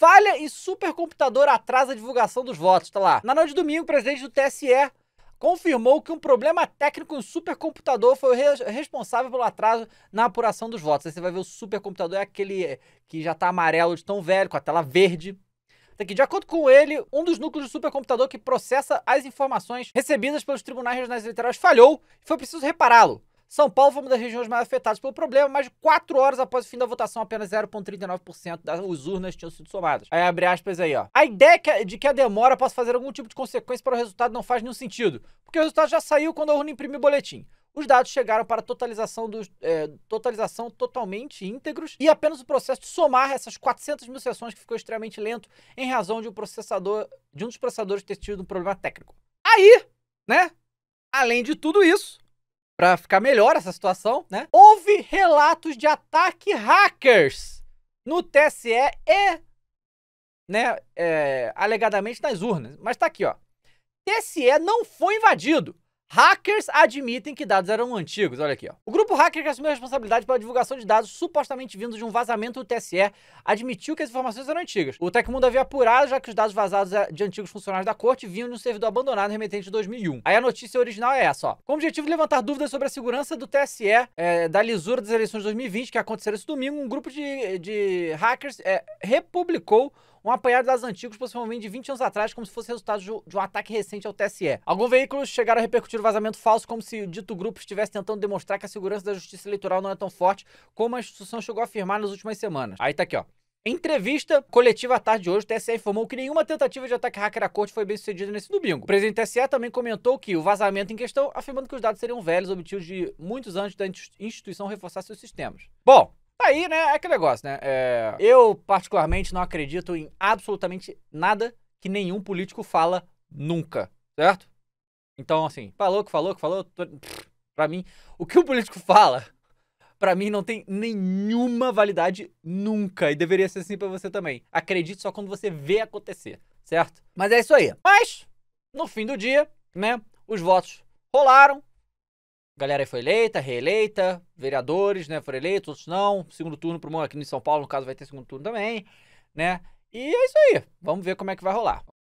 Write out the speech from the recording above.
Falha e supercomputador atrasa a divulgação dos votos, tá lá. Na noite de domingo, o presidente do TSE confirmou que um problema técnico no supercomputador foi re responsável pelo atraso na apuração dos votos. Aí você vai ver o supercomputador é aquele que já tá amarelo de tão velho, com a tela verde. Tá aqui. De acordo com ele, um dos núcleos do supercomputador que processa as informações recebidas pelos tribunais regionais eleitorais falhou e foi preciso repará-lo. São Paulo foi uma das regiões mais afetadas pelo problema, mas quatro horas após o fim da votação, apenas 0,39% das urnas tinham sido somadas. Aí abre aspas aí, ó. A ideia é de que a demora possa fazer algum tipo de consequência para o resultado não faz nenhum sentido, porque o resultado já saiu quando a urna imprimiu o boletim. Os dados chegaram para totalização, dos, é, totalização totalmente íntegros e apenas o processo de somar essas 400 mil sessões que ficou extremamente lento em razão de um processador, de um dos processadores ter tido um problema técnico. Aí, né? Além de tudo isso, para ficar melhor essa situação, né? Houve relatos de ataque hackers no TSE e, né, é, alegadamente nas urnas. Mas tá aqui, ó. TSE não foi invadido. Hackers admitem que dados eram antigos. Olha aqui, ó. O grupo hacker que assumiu a responsabilidade pela divulgação de dados supostamente vindos de um vazamento do TSE admitiu que as informações eram antigas. O Tecmundo havia apurado já que os dados vazados eh, de antigos funcionários da corte vinham de um servidor abandonado remetente de 2001. Aí a notícia original é essa, ó. Com o objetivo de levantar dúvidas sobre a segurança do TSE é, eh, da lisura das eleições de 2020 que aconteceram esse domingo, um grupo de, de hackers é, republicou um apanhado das antigas, possivelmente de 20 anos atrás, como se fosse resultado de um ataque recente ao TSE. Alguns veículos chegaram a repercutir o vazamento falso como se o dito grupo estivesse tentando demonstrar que a segurança da justiça eleitoral não é tão forte como a instituição chegou a afirmar nas últimas semanas. Aí tá aqui, ó. Em entrevista coletiva à tarde de hoje, o TSE informou que nenhuma tentativa de ataque hacker à corte foi bem sucedida nesse domingo. O presidente do TSE também comentou que o vazamento em questão, afirmando que os dados seriam velhos, obtidos de muitos anos da instituição reforçar seus sistemas. Bom, Aí, né, é aquele negócio, né? É... Eu, particularmente, não acredito em absolutamente nada que nenhum político fala nunca, certo? Então, assim, falou que falou que falou, tô... pra mim, o que o político fala, pra mim não tem nenhuma validade nunca. E deveria ser assim pra você também. Acredite só quando você vê acontecer, certo? Mas é isso aí. Mas, no fim do dia, né, os votos rolaram, galera foi eleita, reeleita, vereadores, né, foram eleitos, outros não. Segundo turno pro aqui em São Paulo, no caso, vai ter segundo turno também, né? E é isso aí. Vamos ver como é que vai rolar.